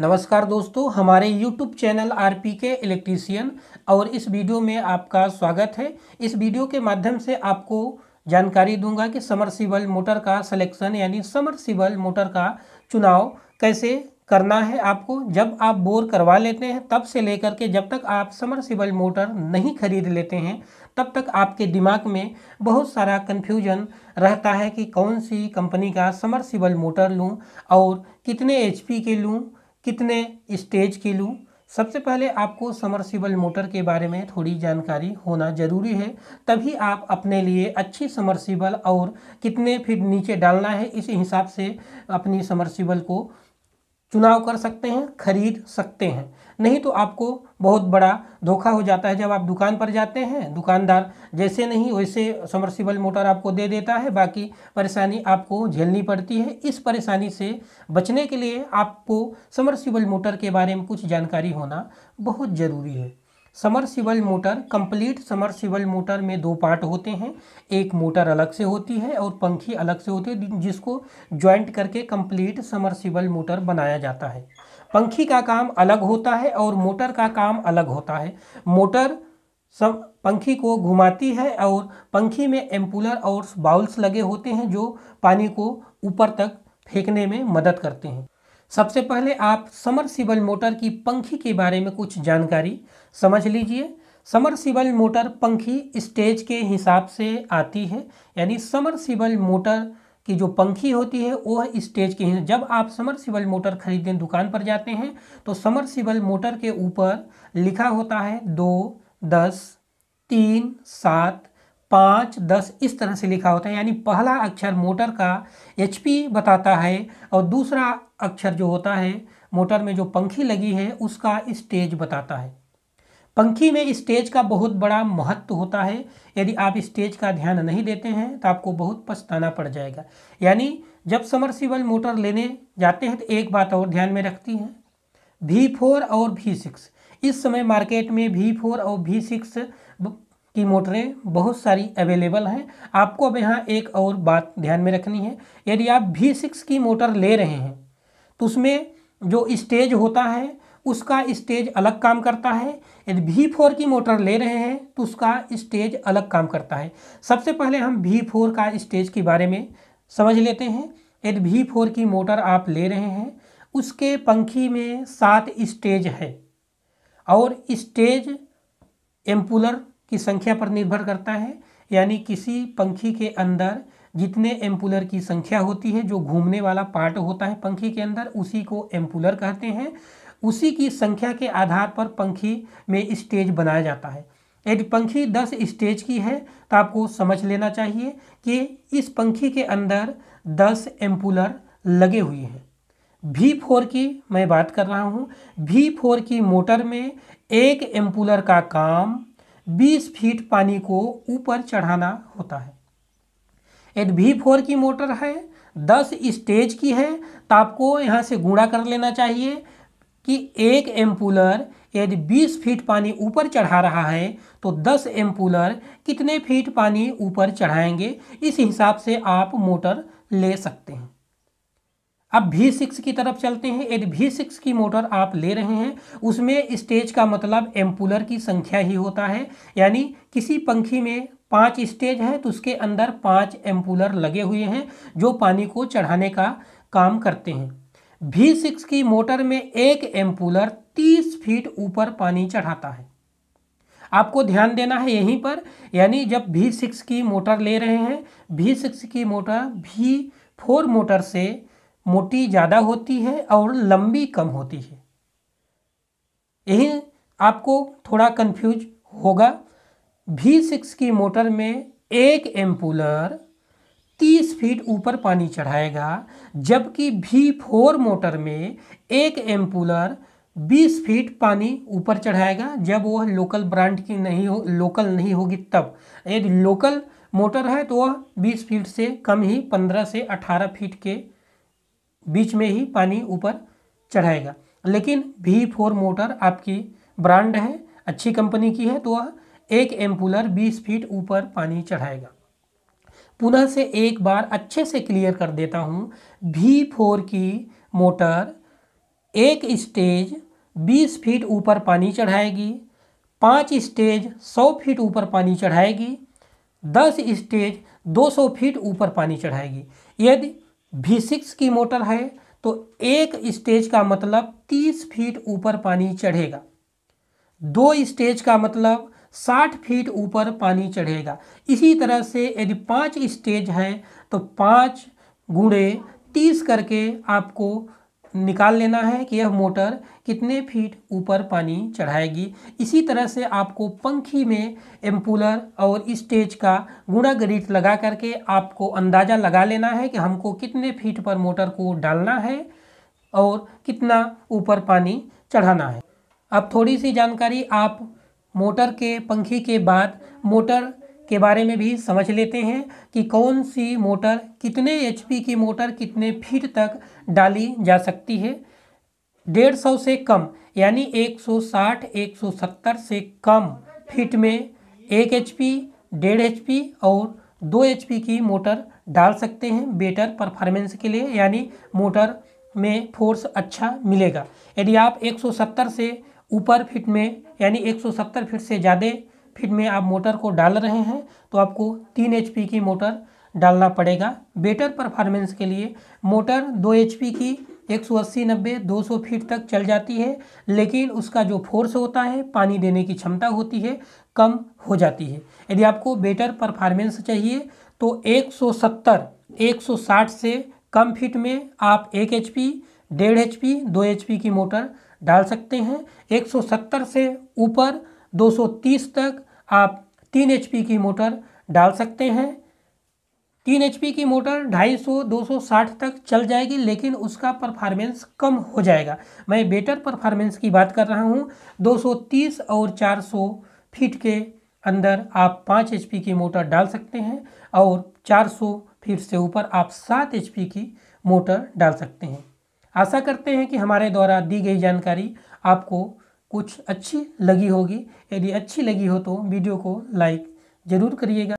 नमस्कार दोस्तों हमारे YouTube channel R P K electrician और इस वीडियो में आपका स्वागत है इस वीडियो के माध्यम से आपको जानकारी दूंगा कि समरसिबल मोटर का सिलेक्शन यानी समरसिबल मोटर का चुनाव कैसे करना है आपको जब आप बोर करवा लेते हैं तब से लेकर के जब तक आप समरसिबल मोटर नहीं खरीद लेते हैं तब तक आपके दिमाग में बहुत सारा कन्फ्यूजन रहता है कि कौन सी कंपनी का समरसिबल मोटर लूँ और कितने एचपी के लूँ कितने स्टेज की लूँ सबसे पहले आपको समरसिबल मोटर के बारे में थोड़ी जानकारी होना ज़रूरी है तभी आप अपने लिए अच्छी समरसिबल और कितने फिर नीचे डालना है इस हिसाब से अपनी समरसिबल को चुनाव कर सकते हैं खरीद सकते हैं नहीं तो आपको बहुत बड़ा धोखा हो जाता है जब आप दुकान पर जाते हैं दुकानदार जैसे नहीं वैसे समरसिबल मोटर आपको दे देता है बाकी परेशानी आपको झेलनी पड़ती है इस परेशानी से बचने के लिए आपको समरसिबल मोटर के बारे में कुछ जानकारी होना बहुत ज़रूरी है submersible motor complete submersible motor में दो पार्ट होते हैं एक मोटर अलग से होती है और पंखी अलग से होती है जिसको ज्वाइंट करके कंप्लीट समरसिबल मोटर बनाया जाता है पंखी का काम अलग होता है और मोटर का काम अलग होता है मोटर सब पंखी को घुमाती है और पंखी में एम्पुलर और बाउल्स लगे होते हैं जो पानी को ऊपर तक फेंकने में मदद करते हैं सबसे पहले आप समरसिबल मोटर की पंखी के बारे में कुछ जानकारी समझ लीजिए समरसिबल मोटर पंखी स्टेज के हिसाब से आती है यानी समरसिबल मोटर की जो पंखी होती है वो है स्टेज के जब आप समरसिबल मोटर खरीदने दुकान पर जाते हैं तो समरसिबल मोटर के ऊपर लिखा होता है दो दस तीन सात पाँच दस इस तरह से लिखा होता है यानी पहला अक्षर मोटर का एच बताता है और दूसरा अक्षर जो होता है मोटर में जो पंखी लगी है उसका स्टेज बताता है पंखी में स्टेज का बहुत बड़ा महत्व होता है यदि आप स्टेज का ध्यान नहीं देते हैं तो आपको बहुत पछताना पड़ जाएगा यानी जब समरसिबल मोटर लेने जाते हैं तो एक बात और ध्यान में रखती है वी फोर और वी सिक्स इस समय मार्केट में वी फोर और वी सिक्स की मोटरें बहुत सारी अवेलेबल हैं आपको अब यहाँ एक और बात ध्यान में रखनी है यदि आप वी सिक्स की मोटर ले रहे हैं तो उसमें जो स्टेज होता है उसका स्टेज अलग काम करता है यदि वी फोर की मोटर ले रहे हैं तो उसका स्टेज अलग काम करता है सबसे पहले हम भी फोर का स्टेज के बारे में समझ लेते हैं यदि वी फोर की मोटर आप ले रहे हैं उसके पंखी में सात स्टेज है और स्टेज एम्पुलर की संख्या पर निर्भर करता है यानी किसी पंखी के अंदर जितने एम्पुलर की संख्या होती है जो घूमने वाला पार्ट होता है पंखी के अंदर उसी को एम्पुलर कहते हैं उसी की संख्या के आधार पर पंखी में स्टेज बनाया जाता है यदि पंखी दस स्टेज की है तो आपको समझ लेना चाहिए कि इस पंखी के अंदर दस एम्पुलर लगे हुए हैं वी फोर की मैं बात कर रहा हूँ वी फोर की मोटर में एक एम्पुलर का काम 20 फीट पानी को ऊपर चढ़ाना होता है एट वी फोर की मोटर है दस स्टेज की है तो आपको यहाँ से गुणा कर लेना चाहिए कि एक एम्पूलर यदि 20 फीट पानी ऊपर चढ़ा रहा है तो 10 एम्पूलर कितने फीट पानी ऊपर चढ़ाएंगे इस हिसाब से आप मोटर ले सकते हैं अब भी सिक्स की तरफ चलते हैं यदि भी सिक्स की मोटर आप ले रहे हैं उसमें स्टेज का मतलब एम्पुलर की संख्या ही होता है यानी किसी पंखी में पांच स्टेज है तो उसके अंदर पांच एम्पुलर लगे हुए हैं जो पानी को चढ़ाने का काम करते हैं भी सिक्स की मोटर में एक एम्पुलर तीस फीट ऊपर पानी चढ़ाता है आपको ध्यान देना है यहीं पर यानी जब भी सिक्स की मोटर ले रहे हैं भी सिक्स की मोटर भी फोर मोटर से मोटी ज़्यादा होती है और लंबी कम होती है यही आपको थोड़ा कंफ्यूज होगा भी सिक्स की मोटर में एक एम्पूलर तीस फीट ऊपर पानी चढ़ाएगा जबकि भी फोर मोटर में एक एम्पूलर बीस फीट पानी ऊपर चढ़ाएगा जब वह लोकल ब्रांड की नहीं हो लोकल नहीं होगी तब यदि लोकल मोटर है तो वह बीस फीट से कम ही पंद्रह से अठारह फीट के बीच में ही पानी ऊपर चढ़ाएगा लेकिन भी फोर मोटर आपकी ब्रांड है अच्छी कंपनी की है तो वह एक एम्पुलर 20 फीट ऊपर पानी चढ़ाएगा पुनः से एक बार अच्छे से क्लियर कर देता हूँ वी फोर की मोटर एक स्टेज 20 फीट ऊपर पानी चढ़ाएगी पाँच स्टेज 100 फीट ऊपर पानी चढ़ाएगी दस स्टेज 200 फीट ऊपर पानी चढ़ाएगी यदि वी सिक्स की मोटर है तो एक स्टेज का मतलब तीस फीट ऊपर पानी चढ़ेगा दो स्टेज का मतलब साठ फीट ऊपर पानी चढ़ेगा इसी तरह से यदि पांच स्टेज हैं तो पाँच गुणे तीस करके आपको निकाल लेना है कि यह मोटर कितने फीट ऊपर पानी चढ़ाएगी इसी तरह से आपको पंखी में एम्पुलर और स्टेज का गुणा गणित लगा करके आपको अंदाज़ा लगा लेना है कि हमको कितने फीट पर मोटर को डालना है और कितना ऊपर पानी चढ़ाना है अब थोड़ी सी जानकारी आप मोटर के पंखी के बाद मोटर के बारे में भी समझ लेते हैं कि कौन सी मोटर कितने एच की मोटर कितने फीट तक डाली जा सकती है डेढ़ सौ से कम यानी 160 170 से कम फीट में एक एच पी डेढ़ एच और दो एच की मोटर डाल सकते हैं बेटर परफॉर्मेंस के लिए यानी मोटर में फोर्स अच्छा मिलेगा यदि आप 170 से ऊपर फीट में यानी 170 फीट से ज़्यादा फीट में आप मोटर को डाल रहे हैं तो आपको तीन एच की मोटर डालना पड़ेगा बेटर परफॉर्मेंस के लिए मोटर दो एच की एक सौ अस्सी नब्बे दो सौ फीट तक चल जाती है लेकिन उसका जो फोर्स होता है पानी देने की क्षमता होती है कम हो जाती है यदि आपको बेटर परफॉर्मेंस चाहिए तो एक सौ सत्तर एक सौ साठ से कम फीट में आप एक एच पी डेढ़ एच पी दो एच पी की मोटर डाल सकते हैं एक सौ सत्तर से ऊपर 230 तक आप तीन एच की मोटर डाल सकते हैं तीन एच की मोटर 250 260 तक चल जाएगी लेकिन उसका परफॉर्मेंस कम हो जाएगा मैं बेटर परफॉर्मेंस की बात कर रहा हूँ 230 और 400 फीट के अंदर आप 5 एच की मोटर डाल सकते हैं और 400 फीट से ऊपर आप 7 एच की मोटर डाल सकते हैं आशा करते हैं कि हमारे द्वारा दी गई जानकारी आपको कुछ अच्छी लगी होगी यदि अच्छी लगी हो तो वीडियो को लाइक ज़रूर करिएगा